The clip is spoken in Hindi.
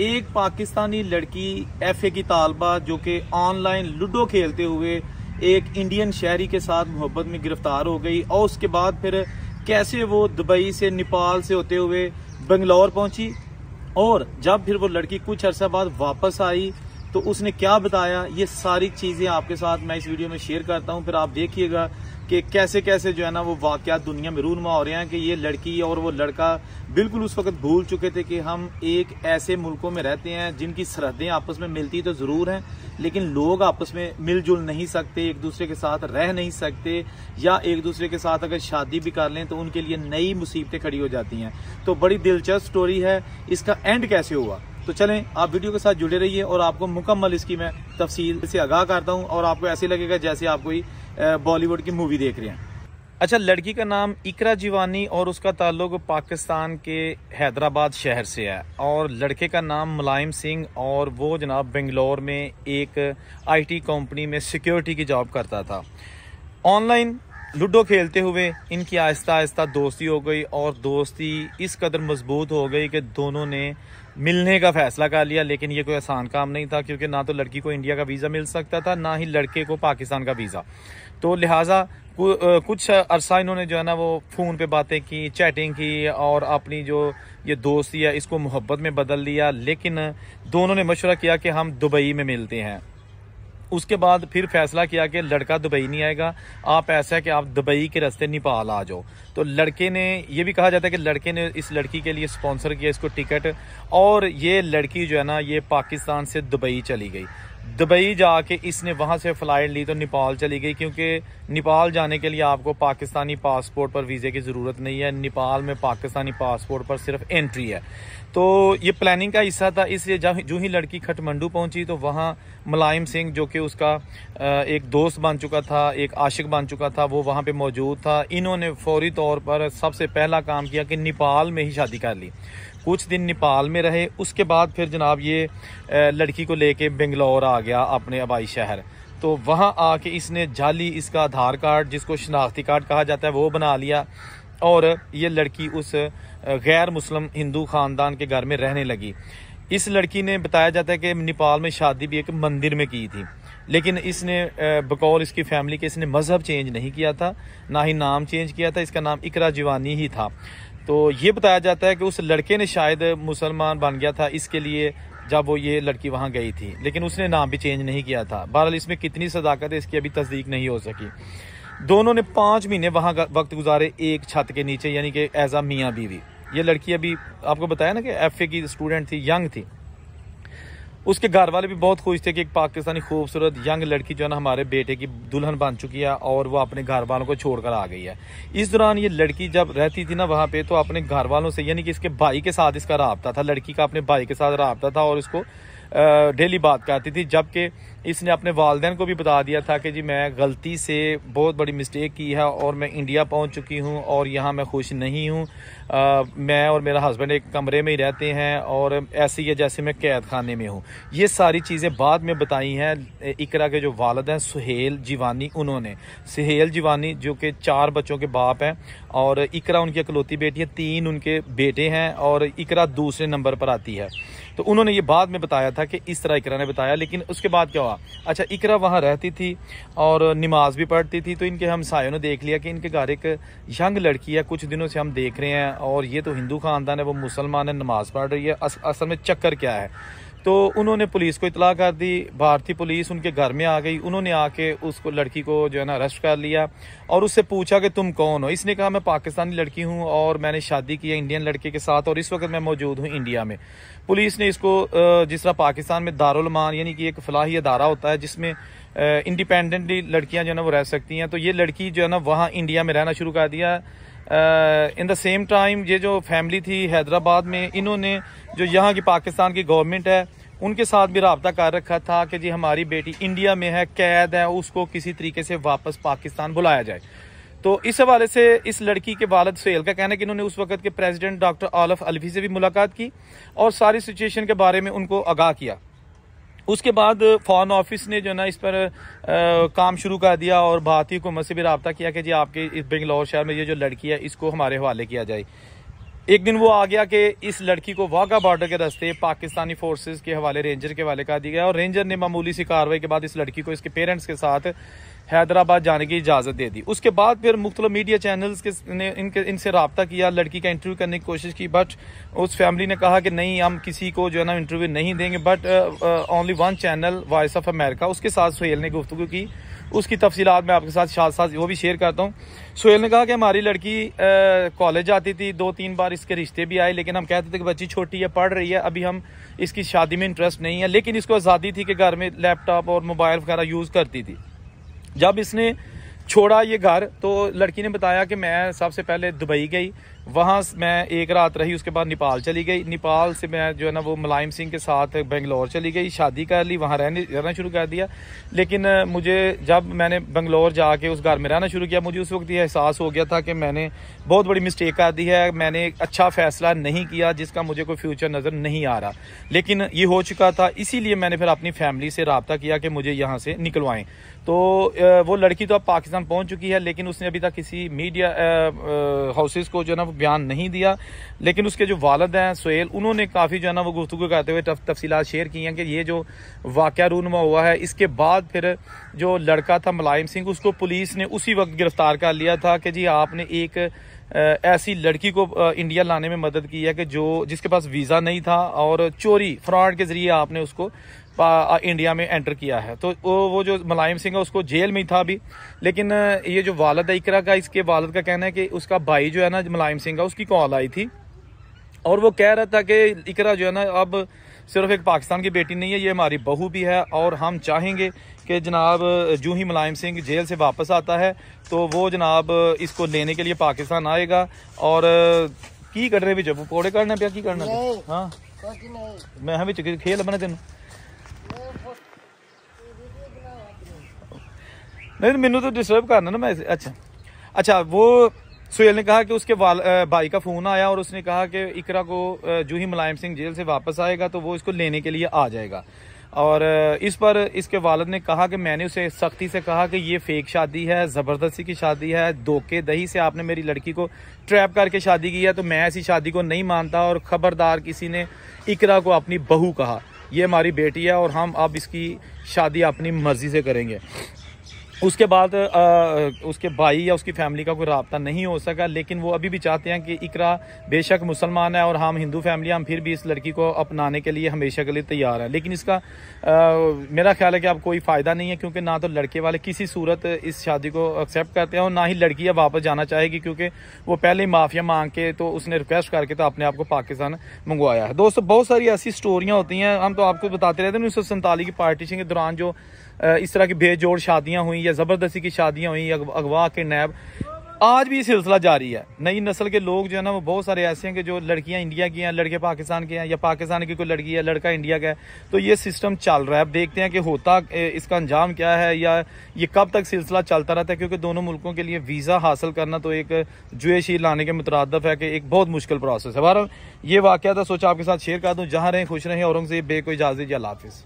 एक पाकिस्तानी लड़की ए की तालबा जो कि ऑनलाइन लूडो खेलते हुए एक इंडियन शहरी के साथ मोहब्बत में गिरफ्तार हो गई और उसके बाद फिर कैसे वो दुबई से नेपाल से होते हुए बंगलौर पहुंची और जब फिर वो लड़की कुछ अरसा बाद वापस आई तो उसने क्या बताया ये सारी चीज़ें आपके साथ मैं इस वीडियो में शेयर करता हूँ फिर आप देखिएगा कि कैसे कैसे जो है ना वो वाक़ात दुनिया में रूनमा हो रहे हैं कि ये लड़की और वो लड़का बिल्कुल उस वक्त भूल चुके थे कि हम एक ऐसे मुल्कों में रहते हैं जिनकी सरहदें आपस में मिलती तो ज़रूर हैं लेकिन लोग आपस में मिलजुल नहीं सकते एक दूसरे के साथ रह नहीं सकते या एक दूसरे के साथ अगर शादी भी कर लें तो उनके लिए नई मुसीबतें खड़ी हो जाती हैं तो बड़ी दिलचस्प स्टोरी है इसका एंड कैसे हुआ तो चलें आप वीडियो के साथ जुड़े रहिए और आपको मुकम्मल इसकी मैं तफसील से आगाह करता हूँ और आपको ऐसे लगेगा जैसे आप कोई बॉलीवुड की मूवी देख रहे हैं अच्छा लड़की का नाम इकरा जीवानी और उसका ताल्लुक पाकिस्तान के हैदराबाद शहर से है और लड़के का नाम मुलायम सिंह और वो जनाब बेंगलोर में एक आईटी कंपनी में सिक्योरिटी की जॉब करता था ऑनलाइन लूडो खेलते हुए इनकी आहिस्ता आहिस्ता दोस्ती हो गई और दोस्ती इस कदर मजबूत हो गई कि दोनों ने मिलने का फैसला कर लिया लेकिन ये कोई आसान काम नहीं था क्योंकि ना तो लड़की को इंडिया का वीज़ा मिल सकता था ना ही लड़के को पाकिस्तान का वीज़ा तो लिहाजा कुछ अरसा इन्होंने जो है ना वो फ़ोन पे बातें की चैटिंग की और अपनी जो ये दोस्ती है इसको मोहब्बत में बदल लिया लेकिन दोनों ने मशवरा किया कि हम दुबई में मिलते हैं उसके बाद फिर फैसला किया कि लड़का दुबई नहीं आएगा आप ऐसा है कि आप दुबई के रास्ते नेपाल आ जाओ तो लड़के ने ये भी कहा जाता है कि लड़के ने इस लड़की के लिए स्पॉन्सर किया इसको टिकट और ये लड़की जो है ना ये पाकिस्तान से दुबई चली गई दुबई जाके इसने वहाँ से फ़्लाइट ली तो नेपाल चली गई क्योंकि नेपाल जाने के लिए आपको पाकिस्तानी पासपोर्ट पर वीज़े की ज़रूरत नहीं है नेपाल में पाकिस्तानी पासपोर्ट पर सिर्फ एंट्री है तो ये प्लानिंग का हिस्सा था इसलिए जो ही लड़की खटमंडू पहुंची तो वहाँ मुलायम सिंह जो कि उसका एक दोस्त बन चुका था एक आशिक बन चुका था वो वहाँ पे मौजूद था इन्होंने फौरी तौर पर सबसे पहला काम किया कि नेपाल में ही शादी कर ली कुछ दिन नेपाल में रहे उसके बाद फिर जनाब ये लड़की को लेके बेंगलोर आ गया अपने आबाई शहर तो वहाँ आके इसने जाली इसका आधार कार्ड जिसको शनाख्ती कार्ड कहा जाता है वो बना लिया और ये लड़की उस गैर मुस्लिम हिंदू ख़ानदान के घर में रहने लगी इस लड़की ने बताया जाता है कि नेपाल में शादी भी एक मंदिर में की थी लेकिन इसने बकौल इसकी फैमिली के इसने मज़हब चेंज नहीं किया था ना ही नाम चेंज किया था इसका नाम इकरा जीवानी ही था तो ये बताया जाता है कि उस लड़के ने शायद मुसलमान बन गया था इसके लिए जब वो ये लड़की वहाँ गई थी लेकिन उसने नाम भी चेंज नहीं किया था बहरहाल इसमें कितनी सदाकत है इसकी अभी तस्दीक नहीं हो सकी दोनों ने पाँच महीने वहाँ वक्त गुजारे एक छत के नीचे यानी कि एज आ मियाँ बीवी ये लड़की अभी आपको बताया ना कि एफ की स्टूडेंट थी यंग थी उसके घर वाले भी बहुत खुश थे कि एक पाकिस्तानी खूबसूरत यंग लड़की जो है ना हमारे बेटे की दुल्हन बन चुकी है और वो अपने घर वालों को छोड़कर आ गई है इस दौरान ये लड़की जब रहती थी ना वहाँ पे तो अपने घर वालों से यानी कि इसके भाई के साथ इसका रबता था लड़की का अपने भाई के साथ रबता था और इसको डेली बात करती थी जबकि इसने अपने वालदेन को भी बता दिया था कि जी मैं गलती से बहुत बड़ी मिस्टेक की है और मैं इंडिया पहुंच चुकी हूं और यहाँ मैं खुश नहीं हूं आ, मैं और मेरा हस्बैंड एक कमरे में ही रहते हैं और ऐसी है जैसे मैं कैद खाने में हूँ ये सारी चीज़ें बाद में बताई हैं इकरा के जो वालद हैं सुहेल जीवानी उन्होंने सुहेल जीवानी जो कि चार बच्चों के बाप हैं और इकरा उनकी अकलौती बेटी है तीन उनके बेटे हैं और इकरा दूसरे नंबर पर आती है तो उन्होंने ये बाद में बताया था कि इस तरह इकरा ने बताया लेकिन उसके बाद क्या हुआ अच्छा इकरा वहाँ रहती थी और नमाज भी पढ़ती थी तो इनके हमसायों ने देख लिया कि इनके घर एक यंग लड़की है कुछ दिनों से हम देख रहे हैं और ये तो हिंदू खानदान है वो मुसलमान है नमाज पढ़ रही है अस, असल में चक्कर क्या है तो उन्होंने पुलिस को इतला कर दी भारतीय पुलिस उनके घर में आ गई उन्होंने आके उसको लड़की को जो है ना अरेस्ट कर लिया और उससे पूछा कि तुम कौन हो इसने कहा मैं पाकिस्तानी लड़की हूँ और मैंने शादी की है इंडियन लड़के के साथ और इस वक्त मैं मौजूद हूँ इंडिया में पुलिस ने इसको जिस तरह पाकिस्तान में दारुलमान यानी कि एक फलाही अदारा होता है जिसमें इंडिपेंडेंटली लड़कियां जो है ना वो रह सकती हैं तो ये लड़की जो है ना वहाँ इंडिया में रहना शुरू कर दिया इन द सेम टाइम ये जो फैमिली थी हैदराबाद में इन्होंने जो यहाँ की पाकिस्तान की गवर्नमेंट है उनके साथ भी रबता कर रखा था कि जी हमारी बेटी इंडिया में है कैद है उसको किसी तरीके से वापस पाकिस्तान बुलाया जाए तो इस हवाले से इस लड़की के वालद सुल का कहना है कि इन्होंने उस वक्त के प्रेसिडेंट डॉक्टर आलफ अलफी से भी मुलाकात की और सारी सिचुएशन के बारे में उनको आगाह किया उसके बाद फॉरन ऑफिस ने जो ना इस पर आ, काम शुरू कर दिया और भारतीय हुकूमत से भी रबता किया कि जी आपके इस बेंगलौर शहर में ये जो लड़की है इसको हमारे हवाले किया जाए एक दिन वो आ गया कि इस लड़की को वाघा बॉर्डर के रास्ते पाकिस्तानी फोर्सेस के हवाले रेंजर के हवाले कर दिया गया और रेंजर ने मामूली सी कार्रवाई के बाद इस लड़की को इसके पेरेंट्स के साथ हैदराबाद जाने की इजाज़त दे दी उसके बाद फिर मुख्तल मीडिया चैनल्स के ने इनके इनसे रबता किया लड़की का इंटरव्यू करने की कोशिश की बट उस फैमिली ने कहा कि नहीं हम किसी को जो है ना इंटरव्यू नहीं देंगे but only one channel voice of America उसके साथ सुहेल ने गुफ्तु की उसकी तफसीत मैं आपके साथ साथ साथ वो भी शेयर करता हूँ सुहेल ने कहा कि हमारी लड़की कॉलेज uh, जाती थी दो तीन बार इसके रिश्ते भी आए लेकिन हम कहते थे कि बच्ची छोटी है पढ़ रही है अभी हम इसकी शादी में इंटरेस्ट नहीं है लेकिन इसको आज़ादी थी कि घर में लैपटॉप और मोबाइल वगैरह यूज़ करती थी जब इसने छोड़ा ये घर तो लड़की ने बताया कि मैं सबसे पहले दुबई गई वहाँ मैं एक रात रही उसके बाद नेपाल चली गई नेपाल से मैं जो है ना वो मुलायम सिंह के साथ बेंगलोर चली गई शादी कर ली वहाँ रहने रहना शुरू कर दिया लेकिन मुझे जब मैंने बेंगलोर जाके उस घर में रहना शुरू किया मुझे उस वक्त ये एहसास हो गया था कि मैंने बहुत बड़ी मिस्टेक कर दी है मैंने एक अच्छा फ़ैसला नहीं किया जिसका मुझे कोई फ्यूचर नज़र नहीं आ रहा लेकिन ये हो चुका था इसीलिए मैंने फिर अपनी फैमिली से रबता किया कि मुझे यहाँ से निकलवाएं तो वो लड़की तो अब पाकिस्तान पहुँच चुकी है लेकिन उसने अभी तक किसी मीडिया हाउसेज़ को जो है ना बयान नहीं दिया लेकिन उसके जो वालद हैं सुहेल उन्होंने काफ़ी जो है ना वो गुफ्तु करते हुए तफ, तफसीत शेयर की हैं कि ये जो वाक़ रूनमा हुआ है इसके बाद फिर जो लड़का था मुलायम सिंह उसको पुलिस ने उसी वक्त गिरफ्तार कर लिया था कि जी आपने एक ऐसी लड़की को इंडिया लाने में मदद की है कि जो जिसके पास वीज़ा नहीं था और चोरी फ्रॉड के ज़रिए आपने उसको इंडिया में एंटर किया है तो वो जो मुलायम सिंह है उसको जेल में ही था अभी लेकिन ये जो वालद है इकरा का इसके वालद का कहना है कि उसका भाई जो है ना मुलायम सिंह का उसकी कॉल आई थी और वो कह रहा था कि इकरा जो है ना अब सिर्फ एक पाकिस्तान की बेटी नहीं है ये हमारी बहू भी है और हम चाहेंगे कि जनाब जूँ ही मुलायम सिंह जेल से वापस आता है तो वो जनाब इसको लेने के लिए पाकिस्तान आएगा और की कर रहे ਵਿੱਚ पकौड़े ਕੱਢਣੇ पे की करना हाँ मैं बिच खेल ਹਾਂ तेन नहीं मैनू तो डिस्टर्ब तो करना ना मैं अच्छा अच्छा वो सुहेल ने कहा कि उसके वाल भाई का फ़ोन आया और उसने कहा कि इकरा को जूही मुलायम सिंह जेल से वापस आएगा तो वो इसको लेने के लिए आ जाएगा और इस पर इसके वालद ने कहा कि मैंने उसे सख्ती से कहा कि ये फेक शादी है ज़बरदस्ती की शादी है धोखे दही से आपने मेरी लड़की को ट्रैप करके शादी की है तो मैं ऐसी शादी को नहीं मानता और ख़बरदार किसी ने इकरा को अपनी बहू कहा ये हमारी बेटी है और हम अब इसकी शादी अपनी मर्ज़ी से करेंगे उसके बाद आ, उसके भाई या उसकी फैमिली का कोई रबता नहीं हो सका लेकिन वो अभी भी चाहते हैं कि इकरा बेशक मुसलमान है और हम हिंदू फैमिली हम फिर भी इस लड़की को अपनाने के लिए हमेशा के लिए तैयार हैं लेकिन इसका आ, मेरा ख्याल है कि अब कोई फ़ायदा नहीं है क्योंकि ना तो लड़के वाले किसी सूरत इस शादी को एक्सेप्ट करते हैं और ना ही लड़की अब वापस जाना चाहेगी क्योंकि वो पहले ही माफ़िया मांग के तो उसने रिक्वेस्ट करके तो अपने आप को पाकिस्तान मंगवाया है दोस्तों बहुत सारी ऐसी स्टोरियाँ होती हैं हम तो आपको बताते रहते हैं उन्नीस की पार्टीशन के दौरान जो इस तरह की बेजोड़ शादियाँ हुई या ज़बरदस्ती की शादियाँ हुई अगवा के नैब आज भी सिलसिला जारी है नई नस्ल के लोग जो है ना वो बहुत सारे ऐसे हैं कि जो लड़कियां इंडिया की हैं लड़के पाकिस्तान के हैं या पाकिस्तान की कोई लड़की है लड़का इंडिया का है तो ये सिस्टम चल रहा है अब देखते हैं कि होता इसका अंजाम क्या है या ये कब तक सिलसिला चलता रहता है क्योंकि दोनों मुल्कों के लिए वीज़ा हासिल करना तो एक जुएशी लाने के मुतरदफ है कि एक बहुत मुश्किल प्रोसेस है बहरहाल ये वाक़ था सोचा आपके साथ शेयर कर दूँ जहाँ रहें खुश रहें औरंगजेब बे को इजाज़त या लाफिज़